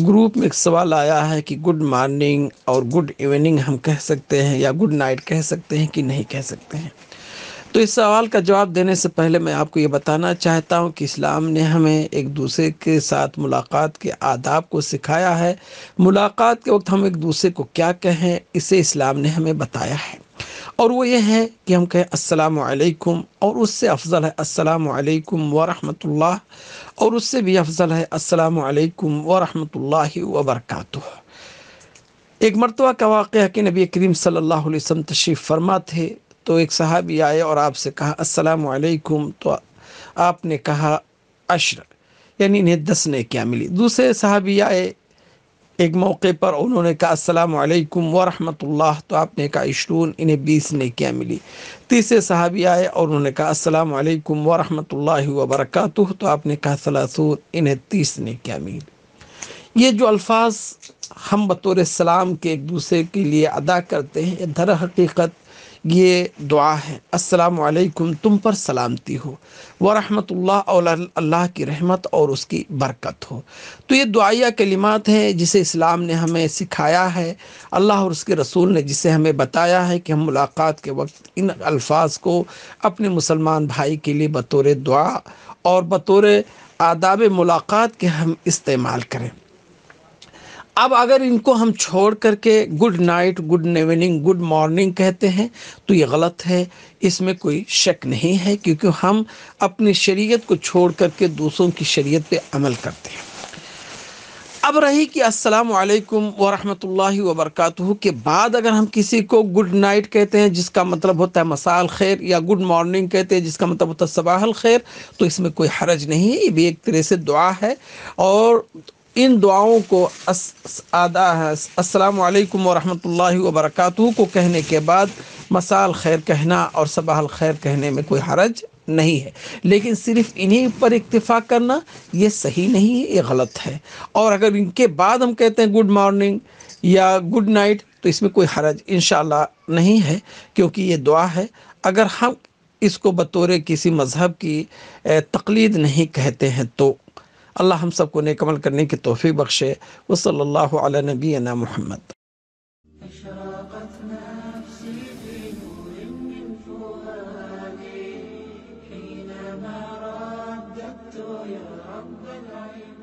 group میں ایک سوال آیا ہے کہ گڈ مارننگ اور گڈ ایوننگ ہم کہہ سکتے ہیں یا گڈ نائٹ کہہ سکتے ہیں کہ نہیں کہہ سکتے ہیں تو اس سوال کا جواب دینے سے پہلے میں آپ کو یہ بتانا چاہتا ہوں کہ اسلام نے ہمیں ایک دوسرے کے ساتھ ملاقات کے آداب کو سکھایا ہے ملاقات کے وقت ہم ایک دوسرے کو کیا کہیں اسے اسلام نے ہمیں بتایا ہے اور وہ یہ ہے کہ ہم کہیں السلام علیکم اور اس سے افضل ہے السلام علیکم ورحمۃ اللہ اور اس سے بھی افضل ہے السلام علیکم ورحمۃ اللہ وبرکاتہ ایک مرتبہ کا واقعہ کہ نبی کریم صلی اللہ علیہ وسلم تشریف فرما تھے تو ایک صحابی آئے اور آپ سے کہا السلام علیکم تو آپ نے کہا عشر یعنی انہیں نے کیا ملی دوسرے صحابی آئے ایک موقع پر انہوں نے کہا السلام علیکم ورحمۃ اللہ تو آپ نے کہا اشلون انہیں بیس نے کیا ملی تیسرے صحابی آئے اور انہوں نے کہا السلام علیکم ورحمۃ اللہ وبرکاتہ تو آپ نے کہا سلاسون انہیں تیس نے کیا ملی یہ جو الفاظ ہم بطور سلام کے ایک دوسرے کے لیے ادا کرتے ہیں در حقیقت یہ دعا ہے السلام علیکم تم پر سلامتی ہو ورحمۃ اللہ اور اللہ کی رحمت اور اس کی برکت ہو تو یہ دعائیہ کلمات ہیں جسے اسلام نے ہمیں سکھایا ہے اللہ اور اس کے رسول نے جسے ہمیں بتایا ہے کہ ہم ملاقات کے وقت ان الفاظ کو اپنے مسلمان بھائی کے لیے بطور دعا اور بطور آداب ملاقات کے ہم استعمال کریں اب اگر ان کو ہم چھوڑ کر کے good night good evening good morning کہتے ہیں تو یہ غلط ہے اس میں کوئی شک نہیں ہے کیونکہ ہم اپنی شریعت کو چھوڑ کر کے دوسروں کی شریعت پہ عمل کرتے ہیں اب رہی کہ السلام علیکم ورحمۃ اللہ وبرکاتہ کے بعد اگر ہم کسی کو گڈ نائٹ کہتے ہیں جس کا مطلب ہوتا ہے مسائل خیر یا گڈ مارننگ کہتے ہیں جس کا مطلب ہوتا ہے صباح خیر تو اس میں کوئی حرج نہیں ہے یہ بھی ایک طرح سے دعا ہے اور ان دعاؤں کو السلام علیکم ورحمۃ اللہ وبرکاتہ کو کہنے کے بعد مسال خیر کہنا اور صباح الخیر کہنے میں کوئی حرج نہیں ہے لیکن صرف انہی پر اتفاق کرنا یہ صحیح نہیں ہے یہ غلط ہے اور اگر ان کے بعد ہم کہتے ہیں گڈ مارننگ یا گڈ نائٹ تو اس میں کوئی حرج انشاءاللہ نہیں ہے کیونکہ یہ دعا ہے اگر ہم اس کو بطور کسی مذہب کی تقلید نہیں کہتے ہیں تو اللہ ہم سب کو نیک عمل کرنے کی توفیق بخشے وصل اللہ علی نبینا محمد حينما رددت يا رب العالمين